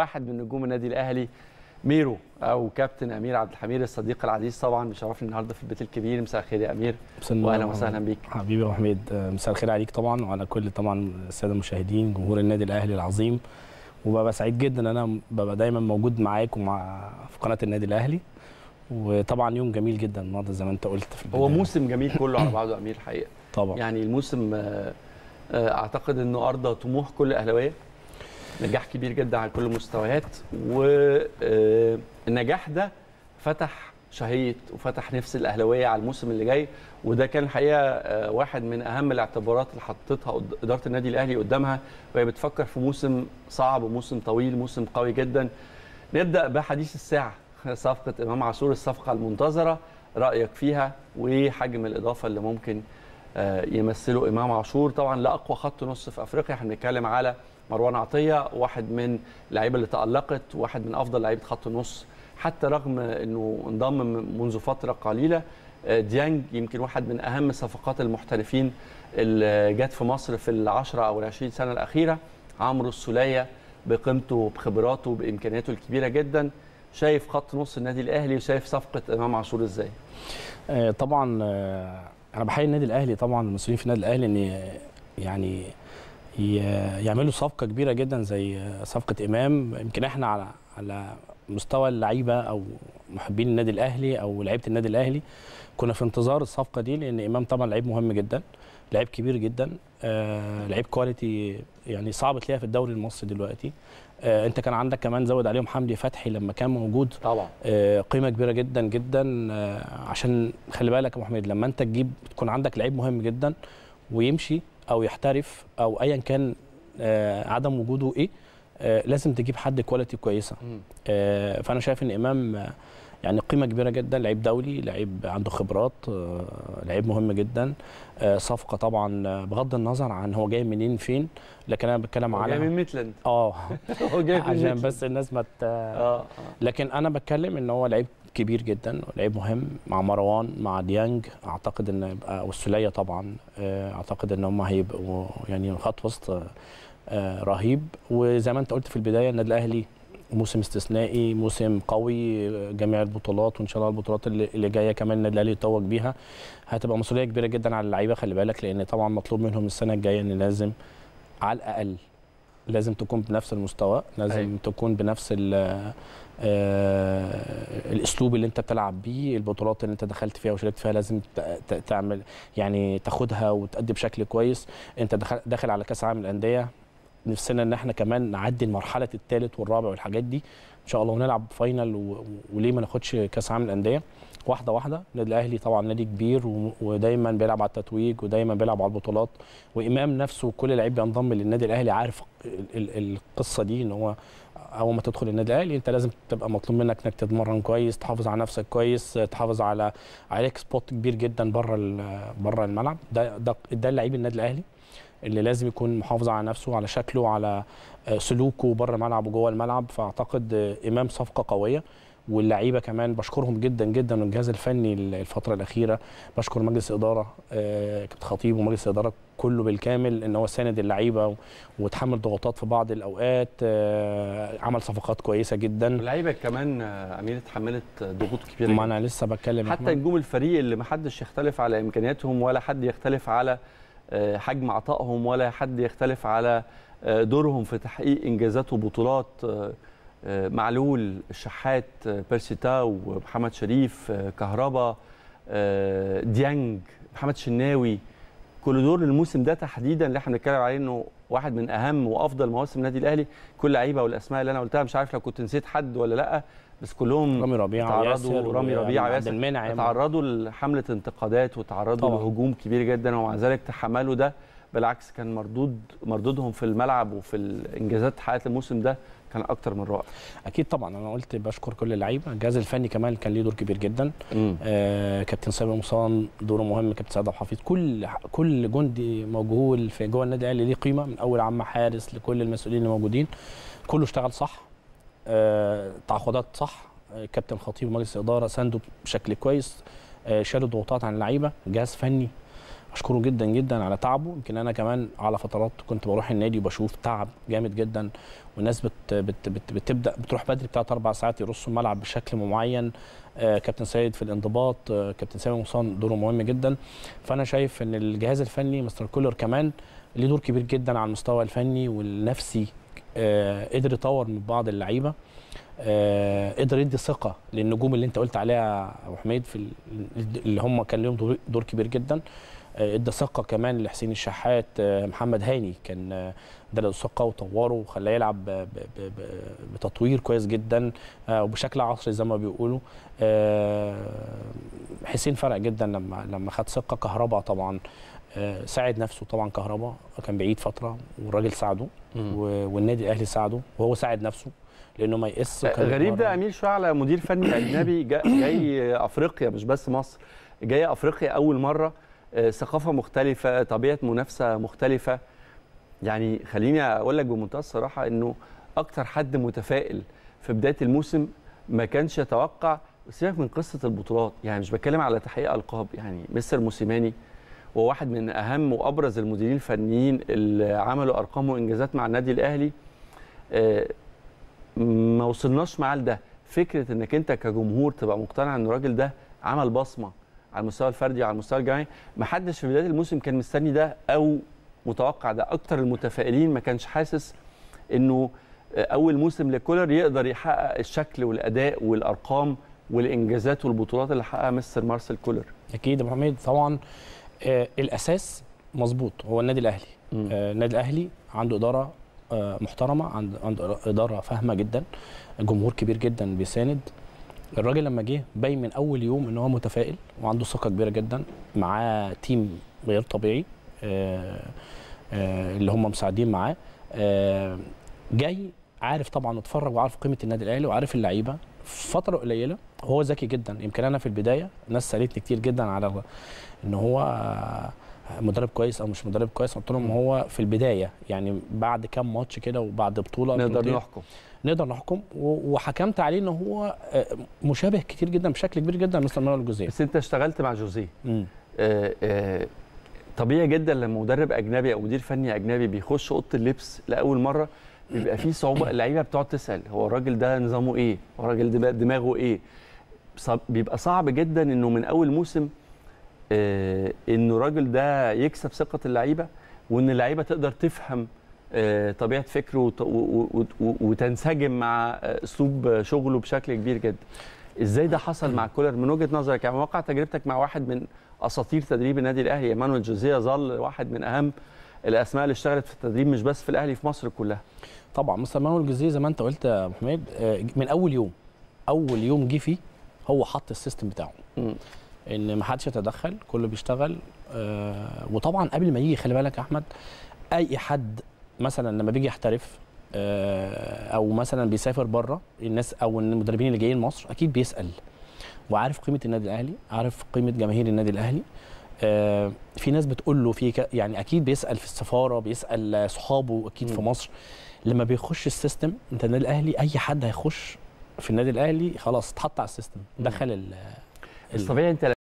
واحد من نجوم النادي الاهلي ميرو او كابتن امير عبد الحميد الصديق العزيز طبعا بيشرفني النهارده في البيت الكبير مساء الخير يا امير واهلا وسهلا بيك حبيبي يا حميد مساء الخير عليك طبعا وعلى كل طبعا الساده المشاهدين جمهور النادي الاهلي العظيم وببقى سعيد جدا ان انا ببقى دايما موجود معاك ومع في قناه النادي الاهلي وطبعا يوم جميل جدا النهارده زي ما انت قلت في البداية. هو موسم جميل كله على بعضه امير الحقيقه طبعا يعني الموسم آه، آه، اعتقد انه ارضى طموح كل اهلاويه نجاح كبير جدا على كل المستويات والنجاح آه، ده فتح شهية وفتح نفس الأهلاوية على الموسم اللي جاي وده كان الحقيقة آه، واحد من أهم الاعتبارات اللي حطتها إدارة النادي الأهلي قدامها وهي بتفكر في موسم صعب وموسم طويل موسم قوي جدا نبدأ بحديث الساعة صفقة إمام عاشور الصفقة المنتظرة رأيك فيها وحجم الإضافة اللي ممكن آه، يمثلوا امام عاشور طبعا لاقوى خط نص في افريقيا احنا بنتكلم على مروان عطيه واحد من اللعيبه اللي تالقت واحد من افضل لعيبه خط النص حتى رغم انه انضم منذ فتره قليله آه، ديانج يمكن واحد من اهم صفقات المحترفين اللي جت في مصر في ال10 او ال20 سنه الاخيره عمرو السوليه بقيمته بخبراته بامكانياته الكبيره جدا شايف خط نص النادي الاهلي وشايف صفقه امام عاشور ازاي آه، طبعا انا بحيي النادي الاهلي طبعا المسؤولين في النادي الاهلي ان يعني يعملوا صفقه كبيره جدا زي صفقه امام يمكن احنا على على مستوى اللعيبه او محبين النادي الاهلي او لعيبه النادي الاهلي كنا في انتظار الصفقه دي لان امام طبعا لعيب مهم جدا لعيب كبير جدا آه لعيب كواليتي يعني صعب تلاقيها في الدوري المصري دلوقتي آه انت كان عندك كمان زود عليهم حمدي فتحي لما كان موجود طبعا آه قيمه كبيره جدا جدا آه عشان خلي بالك يا محمد لما انت تجيب تكون عندك لعيب مهم جدا ويمشي او يحترف او ايا كان آه عدم وجوده ايه آه، لازم تجيب حد كواليتي كويسه آه، فانا شايف ان امام آه، يعني قيمه كبيره جدا لعيب دولي لعيب عنده خبرات لعيب مهم جدا صفقه طبعا بغض النظر عن هو جاي منين فين لكن انا بتكلم على جاي من ميتلاند اه هو جاي من عشان بس الناس ما اه لكن انا بتكلم ان هو لعيب كبير جدا لعيب مهم مع مروان مع ديانج اعتقد ان والسوليه طبعا اعتقد ان هم هيبقوا يعني خط وسط آه، رهيب وزي ما انت قلت في البدايه النادي الاهلي موسم استثنائي موسم قوي آه، جميع البطولات وان شاء الله البطولات اللي جايه كمان النادي الاهلي يتوج بيها هتبقى مسؤوليه كبيره جدا على اللعيبه خلي بالك لان طبعا مطلوب منهم السنه الجايه ان لازم على الاقل لازم تكون بنفس المستوى لازم أي. أيوة. تكون بنفس آه، الاسلوب اللي انت بتلعب بيه البطولات اللي انت دخلت فيها وشاركت فيها لازم تعمل يعني تاخدها وتأدي بشكل كويس انت داخل على كاس عالم الانديه نفسنا ان احنا كمان نعدي المرحله الثالث والرابع والحاجات دي ان شاء الله ونلعب فاينل و... وليه ما ناخدش كاس عالم الانديه واحده واحده النادي الاهلي طبعا نادي كبير و... ودايما بيلعب على التتويج ودايما بيلعب على البطولات وامام نفسه وكل لعيب بينضم للنادي الاهلي عارف القصه دي ان هو اول ما تدخل النادي الاهلي انت لازم تبقى مطلوب منك انك تتمرن كويس تحافظ على نفسك كويس تحافظ على عليك سبوت كبير جدا بره بره الملعب ده ده ده لعيب النادي الاهلي اللي لازم يكون محافظ على نفسه على شكله على آه، سلوكه بره الملعب وجوه الملعب فاعتقد امام صفقه قويه واللعيبه كمان بشكرهم جدا جدا والجهاز الفني الفتره الاخيره بشكر مجلس اداره آه، كابتن خطيب ومجلس اداره كله بالكامل ان هو ساند اللعيبه وتحمل ضغوطات في بعض الاوقات آه، عمل صفقات كويسه جدا اللعيبه كمان امير اتحملت ضغوط كبيره ما انا لسه بتكلم حتى نجوم الفريق اللي ما حدش يختلف على امكانياتهم ولا حد يختلف على آه، حجم عطائهم ولا حد يختلف على دورهم في تحقيق انجازات وبطولات آه، معلول الشحات آه، بيرسيتاو محمد شريف آه، كهربا ديانج محمد شناوي كل دول الموسم ده تحديدا اللي احنا بنتكلم عليه انه واحد من اهم وافضل مواسم النادي الاهلي كل لعيبه والاسماء اللي انا قلتها مش عارف لو كنت نسيت حد ولا لا بس كلهم رامي ربيعه تعرضوا رامي ربيعه ياسر تعرضوا لحمله انتقادات وتعرضوا طبعا. لهجوم كبير جدا ومع ذلك تحملوا ده بالعكس كان مردود مردودهم في الملعب وفي الانجازات حقيقه الموسم ده كان اكتر من رائع اكيد طبعا انا قلت بشكر كل اللعيبه الجهاز الفني كمان كان ليه دور كبير جدا آه كابتن سامي مصان دوره مهم كابتن سعد عبد الحفيظ كل كل جندي مجهول في جوه النادي الاهلي ليه قيمه من اول عم حارس لكل المسؤولين اللي موجودين كله اشتغل صح آه تعاقدات صح آه كابتن خطيب ومجلس الاداره ساندوا بشكل كويس آه شالوا ضغوطات عن اللعيبه جهاز فني اشكره جدا جدا على تعبه يمكن انا كمان على فترات كنت بروح النادي وبشوف تعب جامد جدا والناس بت بت بت بتبدا بتروح بدري بتاعت اربع ساعات يرصوا الملعب بشكل معين آه، كابتن سيد في الانضباط آه، كابتن سامي مصان دوره مهم جدا فانا شايف ان الجهاز الفني مستر كولر كمان ليه دور كبير جدا على المستوى الفني والنفسي آه، قدر يطور من بعض اللعيبه قدر يدي ثقه للنجوم اللي انت قلت عليها يا ابو حميد في اللي هم كان لهم دور كبير جدا آه، ادى ثقه كمان لحسين الشحات آه، محمد هاني كان ده آه، ثقه وطوره وخلاه يلعب بتطوير كويس جدا وبشكل عصري زي ما بيقولوا حسين فرق جدا لما لما خد ثقه كهرباء طبعا ساعد نفسه طبعا كهرباء كان بعيد فتره والراجل ساعده والنادي الاهلي ساعده وهو ساعد نفسه لانه ما يقص غريب ده امير شويه على مدير فني اجنبي جاي افريقيا مش بس مصر جاي افريقيا اول مره آه، ثقافه مختلفه طبيعه منافسه مختلفه يعني خليني اقول لك بمنتهى الصراحه انه اكتر حد متفائل في بدايه الموسم ما كانش يتوقع سيبك من قصه البطولات يعني مش بتكلم على تحقيق القاب يعني مستر موسيماني وواحد من اهم وابرز المديرين الفنيين اللي عملوا ارقام وانجازات مع النادي الاهلي آه، ما وصلناش معاه لده فكره انك انت كجمهور تبقى مقتنع ان الراجل ده عمل بصمه على المستوى الفردي وعلى المستوى الجماعي ما حدش في بدايه الموسم كان مستني ده او متوقع ده اكتر المتفائلين ما كانش حاسس انه اول موسم لكولر يقدر يحقق الشكل والاداء والارقام والانجازات والبطولات اللي حققها مستر مارسيل كولر اكيد يا ابو حميد طبعا آه الاساس مظبوط هو النادي الاهلي آه النادي الاهلي عنده اداره آه، محترمه عنده اداره فاهمه جدا جمهور كبير جدا بيساند الراجل لما جه باين من اول يوم ان هو متفائل وعنده ثقه كبيره جدا معاه تيم غير طبيعي آه، آه، اللي هم مساعدين معاه آه، جاي عارف طبعا اتفرج وعارف قيمه النادي الاهلي وعارف اللعيبه فتره قليله هو ذكي جدا يمكن انا في البدايه ناس سالتني كتير جدا على ان هو مدرب كويس او مش مدرب كويس قلت لهم هو في البدايه يعني بعد كام ماتش كده وبعد بطوله نقدر نحكم نقدر نحكم وحكمت عليه ان هو آه، مشابه كتير جدا بشكل كبير جدا مستر مانويل جوزيه بس انت اشتغلت مع جوزيه آه آه طبيعي جدا لما مدرب اجنبي او مدير فني اجنبي بيخش اوضه اللبس لاول مره بيبقى فيه صعوبه اللعيبه بتقعد تسال هو الراجل ده نظامه ايه؟ هو الراجل دماغه ايه؟ بيبقى صعب جدا انه من اول موسم آه، انه الراجل ده يكسب ثقه اللعيبه وان اللعيبه تقدر تفهم آه، طبيعه فكره وتنسجم مع آه، اسلوب شغله بشكل كبير جدا. ازاي ده حصل مع كولر من وجهه نظرك يعني واقع تجربتك مع واحد من اساطير تدريب النادي الاهلي ايمانويل جوزيه ظل واحد من اهم الاسماء اللي اشتغلت في التدريب مش بس في الاهلي في مصر كلها. طبعا مستر مانويل جوزيه زي ما انت قلت يا محمد من اول يوم اول يوم جه فيه هو حط السيستم بتاعه. ان ما حدش يتدخل كله بيشتغل آه وطبعا قبل ما يجي خلي بالك يا احمد اي حد مثلا لما بيجي يحترف آه او مثلا بيسافر بره الناس او المدربين اللي جايين مصر اكيد بيسال وعارف قيمه النادي الاهلي عارف قيمه جماهير النادي الاهلي آه في ناس بتقول له في يعني اكيد بيسال في السفاره بيسال صحابه اكيد م. في مصر لما بيخش السيستم انت النادي الاهلي اي حد هيخش في النادي الاهلي خلاص اتحط على السيستم دخل ال طبيعي انت